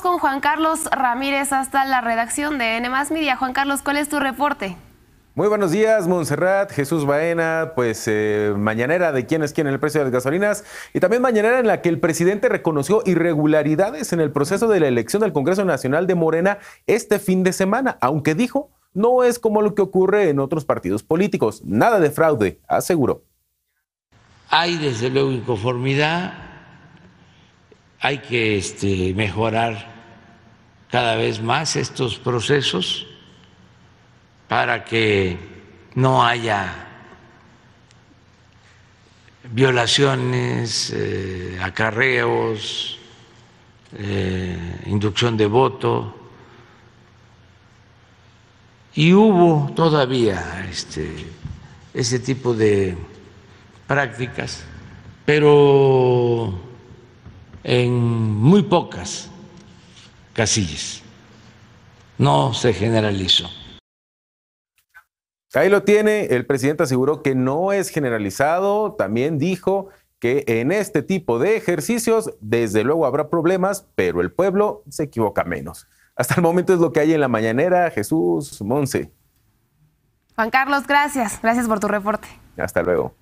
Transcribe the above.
con Juan Carlos Ramírez hasta la redacción de N Media. Juan Carlos, ¿cuál es tu reporte? Muy buenos días, Montserrat, Jesús Baena, pues eh, mañanera de quién es quién en el precio de las gasolinas y también mañanera en la que el presidente reconoció irregularidades en el proceso de la elección del Congreso Nacional de Morena este fin de semana, aunque dijo no es como lo que ocurre en otros partidos políticos, nada de fraude, aseguró. Hay desde luego inconformidad, hay que este, mejorar cada vez más estos procesos para que no haya violaciones, eh, acarreos, eh, inducción de voto. Y hubo todavía este, ese tipo de prácticas, pero en muy pocas casillas. No se generalizó. Ahí lo tiene, el presidente aseguró que no es generalizado, también dijo que en este tipo de ejercicios desde luego habrá problemas, pero el pueblo se equivoca menos. Hasta el momento es lo que hay en la mañanera, Jesús Monse. Juan Carlos, gracias. Gracias por tu reporte. Hasta luego.